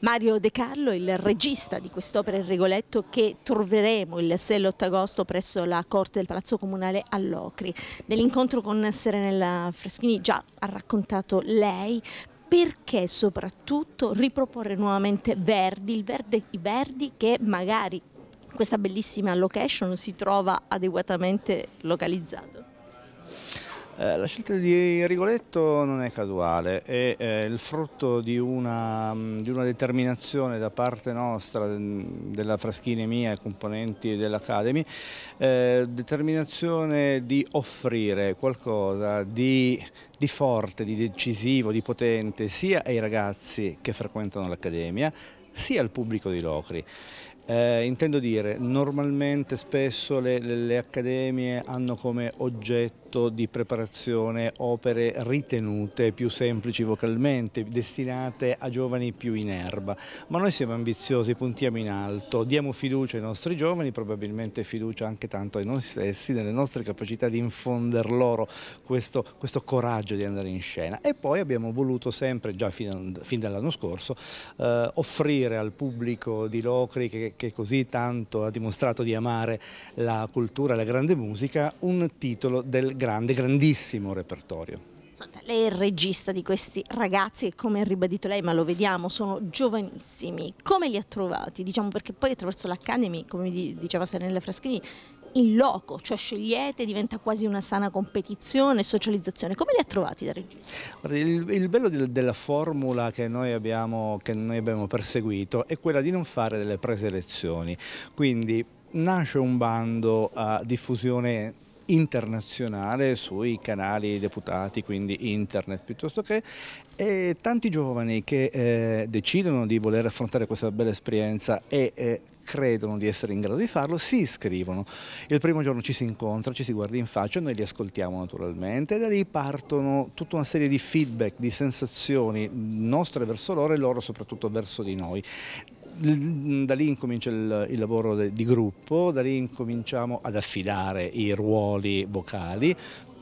Mario De Carlo, il regista di quest'opera Il Rigoletto che troveremo il 6 8 agosto presso la corte del Palazzo Comunale a Locri. Nell'incontro con Serenella Freschini già ha raccontato lei perché soprattutto riproporre nuovamente Verdi, il verde, i Verdi che magari questa bellissima location si trova adeguatamente localizzata. Eh, la scelta di Rigoletto non è casuale, è eh, il frutto di una, mm, di una, determinazione da parte nostra, mm, della Fraschini mia e componenti dell'Academy, eh, determinazione di offrire qualcosa di, di forte, di decisivo, di potente sia ai ragazzi che frequentano l'Accademia sia al pubblico di Locri. Eh, intendo dire, normalmente spesso le, le, le accademie hanno come oggetto fatto di preparazione opere ritenute più semplici vocalmente, destinate a giovani più in erba, ma noi siamo ambiziosi, puntiamo in alto, diamo fiducia ai nostri giovani, probabilmente fiducia anche tanto ai noi stessi, nelle nostre capacità di infonder loro questo, questo coraggio di andare in scena e poi abbiamo voluto sempre, già fin, fin dall'anno scorso, eh, offrire al pubblico di Locri che, che così tanto ha dimostrato di amare la cultura e la grande musica, un titolo del grande, grandissimo repertorio. Lei è il regista di questi ragazzi e come ha ribadito lei, ma lo vediamo, sono giovanissimi. Come li ha trovati? Diciamo perché poi attraverso l'Academy, come diceva Serena Fraschini, in loco, cioè scegliete, diventa quasi una sana competizione, socializzazione. Come li ha trovati da regista? Il, il, bello di, della formula che noi, abbiamo, che noi abbiamo perseguito è quella di non fare delle preselezioni. Quindi nasce un bando a diffusione internazionale sui canali deputati, quindi internet piuttosto che, e tanti giovani che eh, decidono di voler affrontare questa bella esperienza e eh, credono di essere in grado di farlo, si iscrivono. Il primo giorno ci si incontra, ci si guarda in faccia, noi li ascoltiamo naturalmente e da lì partono tutta una serie di feedback, di sensazioni nostre verso loro e loro soprattutto verso di noi. Da lì incomincia il, il lavoro de, di gruppo, da lì incominciamo ad affidare i ruoli vocali,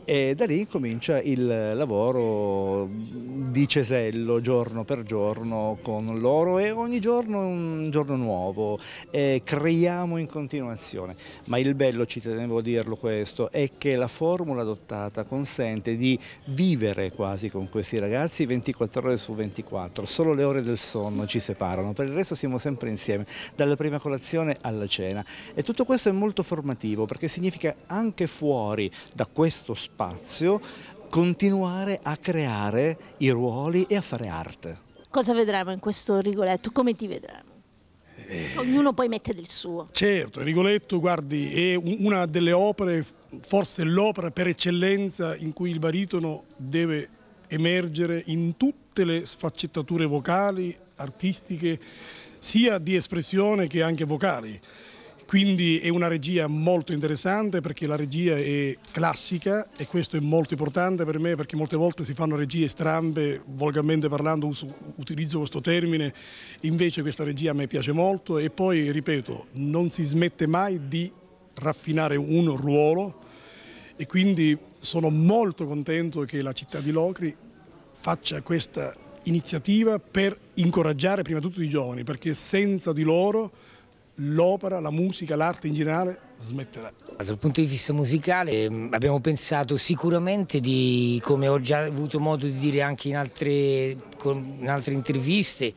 e da lì comincia il lavoro di cesello giorno per giorno con loro e ogni giorno un giorno nuovo, e creiamo in continuazione, ma il bello, ci tenevo a dirlo questo, è che la formula adottata consente di vivere quasi con questi ragazzi 24 ore su 24, solo le ore del sonno ci separano, per il resto siamo sempre insieme, dalla prima colazione alla cena e tutto questo è molto formativo perché significa anche fuori da questo spazio spazio continuare a creare i ruoli e a fare arte. Cosa vedremo in questo Rigoletto? Come ti vedremo? Eh... Ognuno poi mette del suo. Certo, Rigoletto, guardi, è una delle opere, forse l'opera per eccellenza in cui il baritono deve emergere in tutte le sfaccettature vocali, artistiche, sia di espressione che anche vocali quindi è una regia molto interessante perché la regia è classica e questo è molto importante per me perché molte volte si fanno regie strambe, volgarmente parlando uso, utilizzo questo termine, invece questa regia a me piace molto e poi ripeto non si smette mai di raffinare un ruolo e quindi sono molto contento che la città di Locri faccia questa iniziativa per incoraggiare prima di tutto i giovani perché senza di loro l'opera, la musica, l'arte in generale smetterà. Dal punto di vista musicale ehm, abbiamo pensato sicuramente di, come ho già avuto modo di dire anche in altre in altre interviste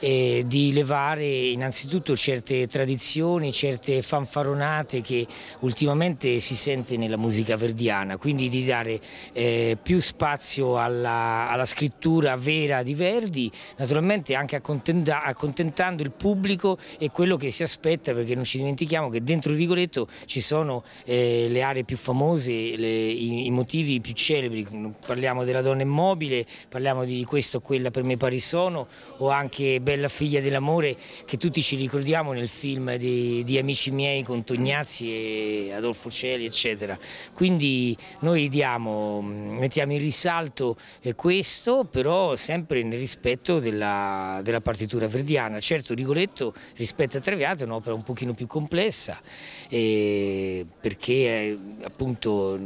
eh, di levare innanzitutto certe tradizioni, certe fanfaronate che ultimamente si sente nella musica verdiana, quindi di dare eh, più spazio alla, alla, scrittura vera di Verdi, naturalmente anche accontentando il pubblico e quello che si aspetta, perché non ci dimentichiamo che dentro il Rigoletto ci sono eh, le aree più famose, le, i, i motivi più celebri, parliamo della donna immobile, parliamo di questa o quella per me pari sono o anche Bella figlia dell'amore che tutti ci ricordiamo nel film di, di Amici miei con Tognazzi e Adolfo Celi eccetera. Quindi noi diamo, mm, mettiamo in risalto eh, questo però sempre nel rispetto della, della partitura verdiana. Certo Rigoletto rispetto a Traviato è un'opera un pochino più complessa eh, perché eh, appunto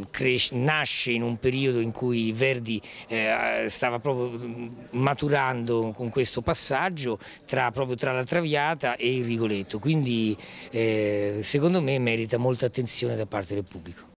nasce in un periodo in cui Verdi eh, stava proprio maturando mm, maturando con questo passaggio tra, proprio tra la Traviata e il Rigoletto, quindi eh, secondo me merita molta attenzione da parte del pubblico.